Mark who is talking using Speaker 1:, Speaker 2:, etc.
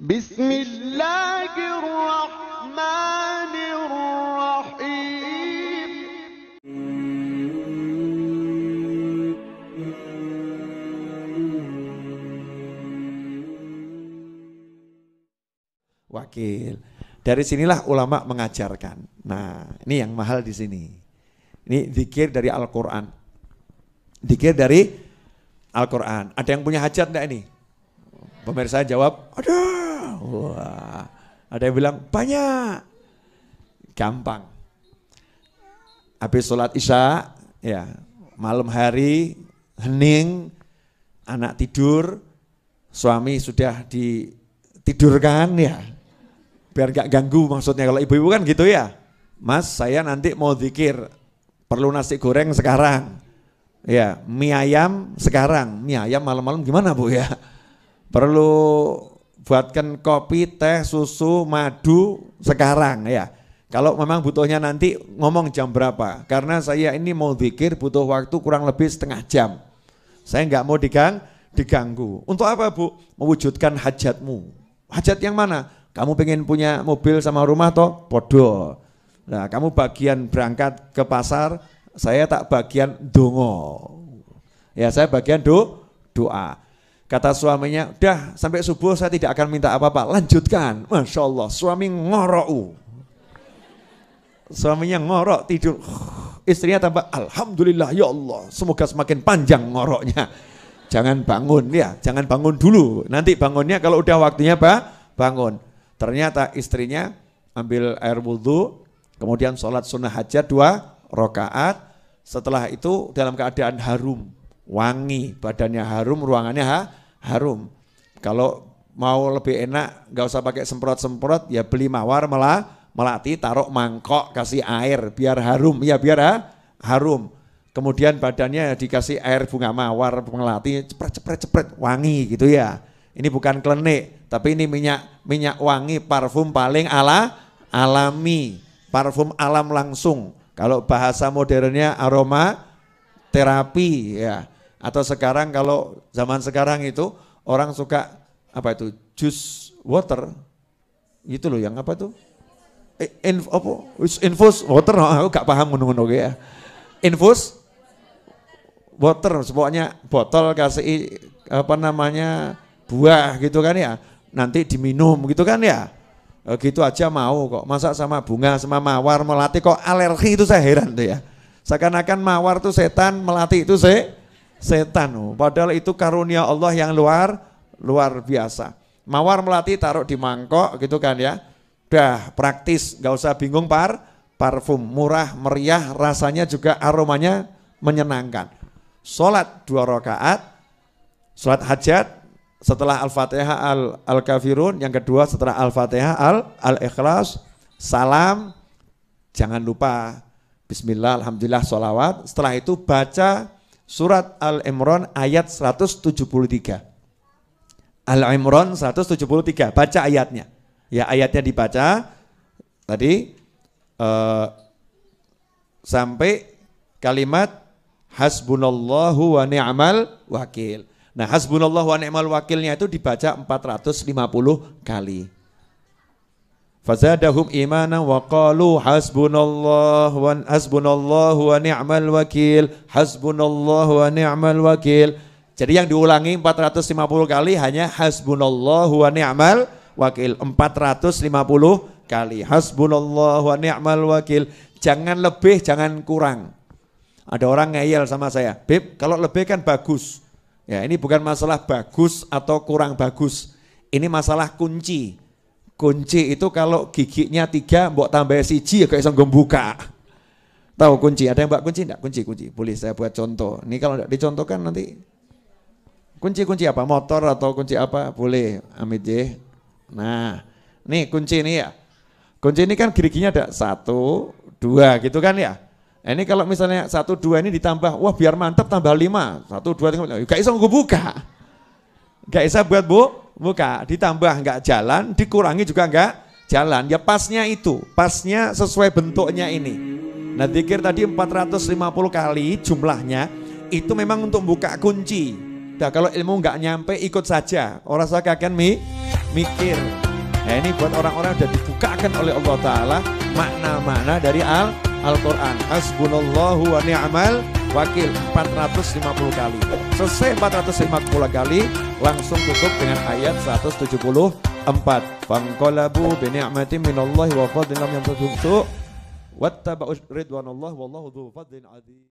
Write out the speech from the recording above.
Speaker 1: بسم wakil dari sinilah ulama mengajarkan nah ini yang mahal di sini ini zikir dari Al-Qur'an zikir dari Al-Qur'an ada yang punya hajat enggak ini pemirsa jawab ada Wah, ada yang bilang banyak. Gampang. Habis sholat isya, ya malam hari, hening, anak tidur, suami sudah ditidurkan ya. Biar gak ganggu maksudnya kalau ibu-ibu kan gitu ya. Mas saya nanti mau zikir, perlu nasi goreng sekarang. Ya, mie ayam sekarang, mie ayam malam-malam gimana bu ya? Perlu buatkan kopi, teh, susu, madu sekarang ya. Kalau memang butuhnya nanti ngomong jam berapa. Karena saya ini mau pikir butuh waktu kurang lebih setengah jam. Saya nggak mau digang, diganggu. Untuk apa bu? Mewujudkan hajatmu. Hajat yang mana? Kamu pengen punya mobil sama rumah toh? podol Nah kamu bagian berangkat ke pasar, saya tak bagian dongo. Ya saya bagian do, doa. Kata suaminya, udah sampai subuh saya tidak akan minta apa-apa, lanjutkan. Masya Allah, suami ngorok. Suaminya ngorok, tidur. Istrinya tambah, Alhamdulillah ya Allah, semoga semakin panjang ngoroknya. Jangan bangun ya, jangan bangun dulu. Nanti bangunnya kalau udah waktunya pak, bangun. Ternyata istrinya ambil air wudhu, kemudian sholat sunnah hajat dua rokaat, setelah itu dalam keadaan harum, wangi, badannya harum, ruangannya ha, harum. Kalau mau lebih enak nggak usah pakai semprot-semprot ya beli mawar malah melati taruh mangkok kasih air biar harum ya biar ha, harum kemudian badannya dikasih air bunga mawar melati cepret cepret cepret wangi gitu ya ini bukan klenik tapi ini minyak minyak wangi parfum paling ala alami parfum alam langsung kalau bahasa modernnya aroma terapi ya atau sekarang kalau zaman sekarang itu orang suka apa itu jus water gitu loh yang apa tuh eh, In, apa? infus water aku gak paham ngono nunggu gitu ya infus water pokoknya botol kasih apa namanya buah gitu kan ya nanti diminum gitu kan ya eh, gitu aja mau kok masa sama bunga sama mawar melati kok alergi itu saya heran tuh ya seakan-akan mawar tuh setan melati itu saya setan. Padahal itu karunia Allah yang luar luar biasa. Mawar melati taruh di mangkok gitu kan ya. Udah praktis, nggak usah bingung par parfum murah meriah rasanya juga aromanya menyenangkan. Sholat dua rakaat, sholat hajat setelah Al-Fatihah al, al kafirun yang kedua setelah Al-Fatihah al, al ikhlas salam jangan lupa bismillah alhamdulillah sholawat setelah itu baca Surat Al-Imran ayat 173. Al-Imran 173. Baca ayatnya. Ya ayatnya dibaca tadi eh, sampai kalimat hasbunallahu wa ni'mal wakil. Nah, hasbunallahu wa ni'mal wakilnya itu dibaca 450 kali. Fazadahum imana wa qalu hasbunallah wa hasbunallah wa ni'mal wakil hasbunallah wa ni'mal wakil. Jadi yang diulangi 450 kali hanya hasbunallah wa ni'mal wakil 450 kali hasbunallah wa ni'mal wakil. Jangan lebih, jangan kurang. Ada orang ngeyel sama saya, Bib, kalau lebih kan bagus. Ya, ini bukan masalah bagus atau kurang bagus. Ini masalah kunci kunci itu kalau giginya tiga mbok tambah siji ya kayak sanggup buka tahu kunci ada yang mbak kunci enggak kunci kunci boleh saya buat contoh ini kalau enggak dicontohkan nanti kunci kunci apa motor atau kunci apa boleh amit J nah nih kunci ini ya kunci ini kan giginya ada satu dua gitu kan ya nah, ini kalau misalnya satu dua ini ditambah wah biar mantap tambah lima satu dua tiga kayak sanggup buka gak bisa buat bu buka ditambah nggak jalan dikurangi juga nggak jalan ya pasnya itu pasnya sesuai bentuknya ini nah dikir tadi 450 kali jumlahnya itu memang untuk buka kunci nah kalau ilmu nggak nyampe ikut saja orang saya kakek mi mikir nah, ini buat orang-orang udah dibukakan oleh Allah Ta'ala makna-makna dari Al Al-Quran hasbunallahu wa ni'mal wakil 450 kali. Selesai 450 kali, langsung tutup dengan ayat 174. Bangkolabu bini'amati minallahi wa fadlin lam yamsasuhum wattaba'u ridwanallah wallahu dzul fadlin 'adzim.